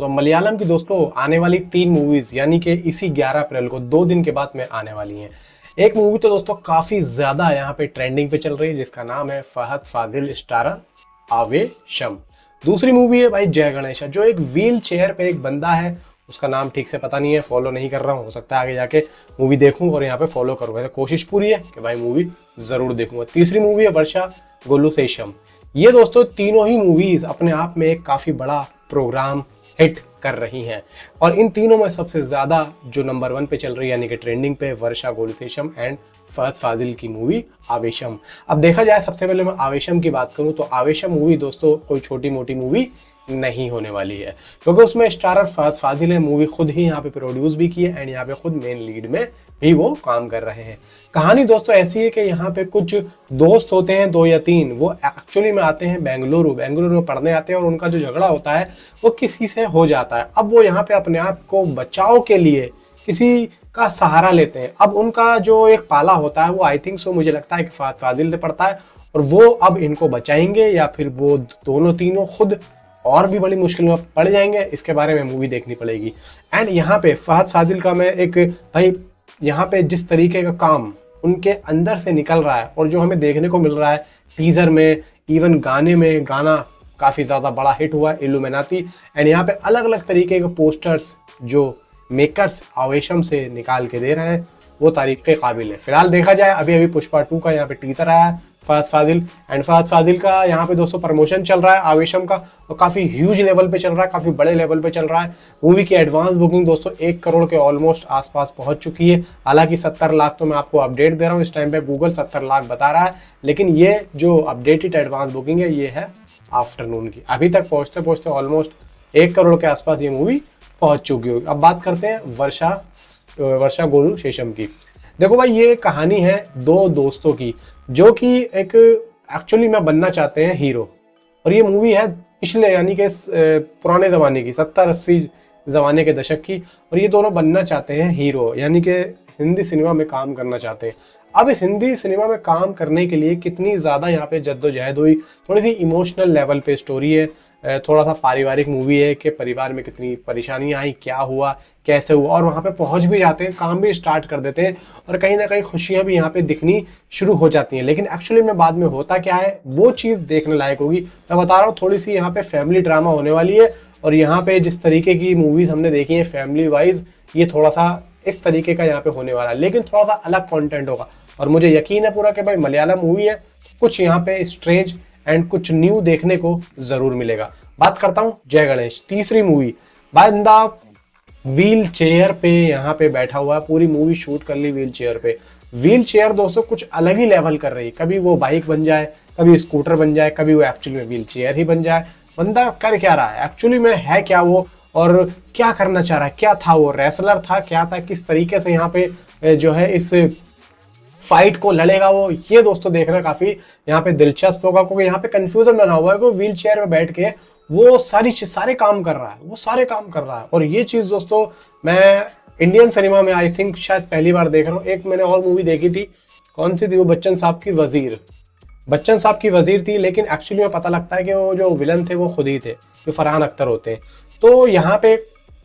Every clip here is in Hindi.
तो मलयालम की दोस्तों आने वाली तीन मूवीज़ यानी कि इसी 11 अप्रैल को दो दिन के बाद में आने वाली हैं एक मूवी तो दोस्तों काफ़ी ज़्यादा यहाँ पे ट्रेंडिंग पे चल रही है जिसका नाम है फहद फादिल स्टारर आवे शम दूसरी मूवी है भाई जय गणेशा जो एक व्हील चेयर पे एक बंदा है उसका नाम ठीक से पता नहीं है फॉलो नहीं कर रहा हूँ हो सकता है आगे जाके मूवी देखूँ और यहाँ पे फॉलो करूँ तो कोशिश पूरी है कि भाई मूवी ज़रूर देखूँगा तीसरी मूवी है वर्षा गोलू सेशम ये दोस्तों तीनों ही मूवीज़ अपने आप में एक काफ़ी बड़ा प्रोग्राम हिट कर रही हैं और इन तीनों में सबसे ज़्यादा जो नंबर वन पे चल रही है यानी कि ट्रेंडिंग पे वर्षा गोलशेषम एंड फर्स्ट फाजिल की मूवी आवेशम अब देखा जाए सबसे पहले मैं आवेशम की बात करूँ तो आवेशम मूवी दोस्तों कोई छोटी मोटी मूवी नहीं होने वाली है क्योंकि उसमें स्टारर फर्स्ट फाजिल है मूवी खुद ही यहाँ पे प्रोड्यूस भी की है एंड यहाँ पे खुद मेन लीड में भी वो काम कर रहे हैं कहानी दोस्तों ऐसी है कि यहाँ पे कुछ दोस्त होते हैं दो या तीन वो एक्चुअली में आते हैं बेंगलुरु बेंगलुरु में पढ़ने आते हैं और उनका जो झगड़ा होता है वो किसी से हो जाता जाता है अब वो यहाँ पे अपने आप को बचाव के लिए किसी का सहारा लेते हैं अब उनका जो एक पाला होता है वो आई थिंक सो मुझे लगता है कि फाजिल से पड़ता है और वो अब इनको बचाएंगे या फिर वो दोनों तीनों खुद और भी बड़ी मुश्किल में पड़ जाएंगे इसके बारे में मूवी देखनी पड़ेगी एंड यहाँ पे फहद फाजिल का मैं एक भाई यहाँ पे जिस तरीके का काम उनके अंदर से निकल रहा है और जो हमें देखने को मिल रहा है टीज़र में इवन गाने में गाना काफ़ी ज़्यादा बड़ा हिट हुआ है एंड यहाँ पे अलग अलग तरीके के पोस्टर्स जो मेकर्स आवेशम से निकाल के दे रहे हैं वो तारीख के काबिल है फिलहाल देखा जाए अभी अभी पुष्पा टू का यहाँ पे टीजर आया है फाज फाजिल एंड फाज फाजिल का यहाँ पे दोस्तों प्रमोशन चल रहा है आवेशम का और काफ़ी ह्यूज लेवल पे चल रहा है काफ़ी बड़े लेवल पे चल रहा है मूवी की एडवांस बुकिंग दोस्तों एक करोड़ के ऑलमोस्ट आसपास पहुंच चुकी है हालांकि सत्तर लाख तो मैं आपको अपडेट दे रहा हूँ इस टाइम पे गूगल सत्तर लाख बता रहा है लेकिन ये जो अपडेटेड एडवांस बुकिंग है ये है आफ्टरनून की अभी तक पहुँचते पहुँचते ऑलमोस्ट एक करोड़ के आसपास ये मूवी पहुँच चुकी होगी अब बात करते हैं वर्षा वर्षा गोलू शेषम की देखो भाई ये कहानी है दो दोस्तों की जो कि एक एक्चुअली में बनना चाहते हैं हीरो और ये मूवी है पिछले यानी कि पुराने ज़माने की सत्तर अस्सी ज़माने के दशक की और ये दोनों बनना चाहते हैं हीरो यानी कि हिंदी सिनेमा में काम करना चाहते हैं अब इस हिंदी सिनेमा में काम करने के लिए कितनी ज़्यादा यहाँ पे जद्दोजहद हुई थोड़ी सी इमोशनल लेवल पे स्टोरी है थोड़ा सा पारिवारिक मूवी है कि परिवार में कितनी परेशानियाँ आई क्या हुआ कैसे हुआ और वहाँ पे पहुँच भी जाते हैं काम भी स्टार्ट कर देते हैं और कहीं ना कहीं खुशियाँ भी यहाँ पे दिखनी शुरू हो जाती हैं लेकिन एक्चुअली में बाद में होता क्या है वो चीज़ देखने लायक होगी मैं बता रहा हूँ थोड़ी सी यहाँ पे फैमिली ड्रामा होने वाली है और यहाँ पे जिस तरीके की मूवीज़ हमने देखी हैं फैमिली वाइज ये थोड़ा सा इस तरीके का यहाँ पे होने वाला है लेकिन थोड़ा सा अलग कॉन्टेंट होगा और मुझे यकीन है पूरा कि भाई मलयालम मूवी है कुछ यहाँ पे स्ट्रेंज एंड कुछ न्यू देखने को जरूर मिलेगा बात करता हूँ जय गणेश तीसरी मूवी बंदा व्हील चेयर पे यहाँ पे बैठा हुआ है पूरी मूवी शूट कर ली व्हील चेयर पे व्हील चेयर दोस्तों कुछ अलग ही लेवल कर रही है कभी वो बाइक बन जाए कभी स्कूटर बन जाए कभी वो एक्चुअली में व्हील चेयर ही बन जाए बंदा कर क्या रहा है एक्चुअली में है क्या वो और क्या करना चाह रहा है क्या था वो रेसलर था क्या था किस तरीके से यहाँ पे जो है इस फाइट को लड़ेगा वो ये दोस्तों देखना काफ़ी यहाँ पे दिलचस्प होगा क्योंकि यहाँ पे कन्फ्यूजन बना हुआ है कि व्हील चेयर में बैठ के वो सारी सारे काम कर रहा है वो सारे काम कर रहा है और ये चीज़ दोस्तों मैं इंडियन सिनेमा में आई थिंक शायद पहली बार देख रहा हूँ एक मैंने और मूवी देखी थी कौन सी थी वो बच्चन साहब की वजीर बच्चन साहब की वजीर थी लेकिन एक्चुअली में पता लगता है कि वो जो विलन थे वो खुद ही थे जो फरहान अख्तर होते हैं तो यहाँ पे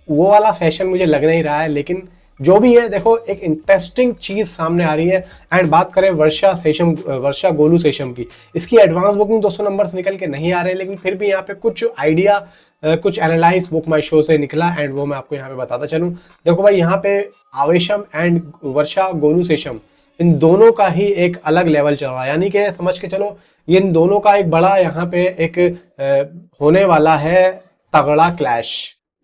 वो वाला फैशन मुझे लग नहीं रहा है लेकिन जो भी है देखो एक इंटरेस्टिंग चीज़ सामने आ रही है एंड बात करें वर्षा सेशम वर्षा गोलू सेशम की इसकी एडवांस बुकिंग 200 नंबर्स निकल के नहीं आ रहे लेकिन फिर भी यहाँ पे कुछ आइडिया कुछ एनालाइज बुक माई शो से निकला एंड वो मैं आपको यहाँ पे बताता चलूँ देखो भाई यहाँ पे आवेशम एंड वर्षा गोलू सेशम इन दोनों का ही एक अलग लेवल चल रहा है यानी कि समझ के चलो ये इन दोनों का एक बड़ा यहाँ पे एक होने वाला है तगड़ा क्लैश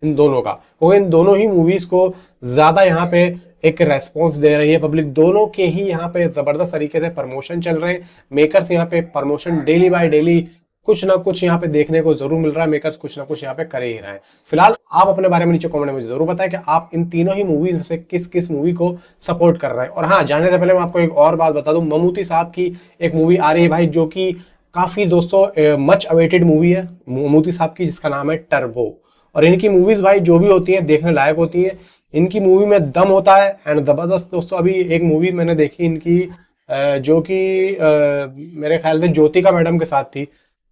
इन दोनों का क्योंकि इन दोनों ही मूवीज़ को ज़्यादा यहाँ पे एक रेस्पॉन्स दे रही है पब्लिक दोनों के ही यहाँ पे ज़बरदस्त तरीके से प्रमोशन चल रहे हैं मेकर्स यहाँ पे प्रमोशन डेली बाय डेली कुछ ना कुछ यहाँ पे देखने को जरूर मिल रहा है मेकर्स कुछ ना कुछ यहाँ पे कर ही रहे हैं फिलहाल आप अपने बारे में नीचे कमेंट में जरूर बताएं कि आप इन तीनों ही मूवीज में से किस किस मूवी को सपोर्ट कर रहे हैं और हाँ जाने से पहले मैं आपको एक और बात बता दूं ममूती साहब की एक मूवी आ रही है भाई जो कि काफ़ी दोस्तों मच अवेटेड मूवी है ममूती साहब की जिसका नाम है टर्बो और इनकी मूवीज भाई जो भी होती हैं देखने लायक होती है इनकी मूवी में दम होता है एंड ज़बरदस्त दोस्तों अभी एक मूवी मैंने देखी इनकी जो कि मेरे ख्याल से ज्योतिका मैडम के साथ थी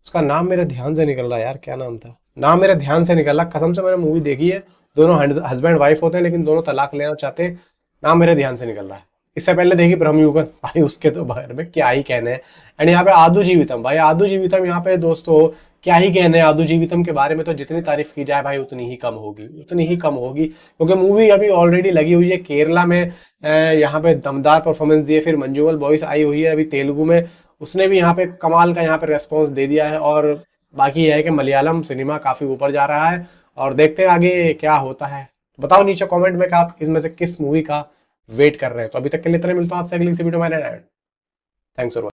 उसका नाम मेरे ध्यान से निकल रहा यार क्या नाम था नाम मेरे ध्यान से निकल रहा कसम से मैंने मूवी देखी है दोनों हस्बैंड वाइफ होते हैं लेकिन दोनों तलाक लेना चाहते हैं नाम मेरे ध्यान से निकल रहा है इससे पहले देखिए ब्रह्मयुगन भाई उसके तो बारे में क्या ही कहने हैं एंड यहाँ पे आदु जीवितम भाई आदु जीवितम यहाँ पे दोस्तों क्या ही कहने आदु जीवितम के बारे में तो जितनी तारीफ की जाए भाई उतनी ही कम होगी उतनी ही कम होगी क्योंकि मूवी अभी ऑलरेडी लगी हुई है केरला में यहाँ पे दमदार परफॉर्मेंस दिए फिर मंजूवल बॉयस आई हुई है अभी तेलुगु में उसने भी यहाँ पे कमाल का यहाँ पे रेस्पॉन्स दे दिया है और बाकी यह है कि मलयालम सिनेमा काफ़ी ऊपर जा रहा है और देखते हैं आगे क्या होता है बताओ नीचे कमेंट में कि आप इसमें से किस मूवी का वेट कर रहे हैं तो अभी तक के लिए इतना मिलता हूँ आपसे अगली वीडियो मैंने थैंक्स फॉर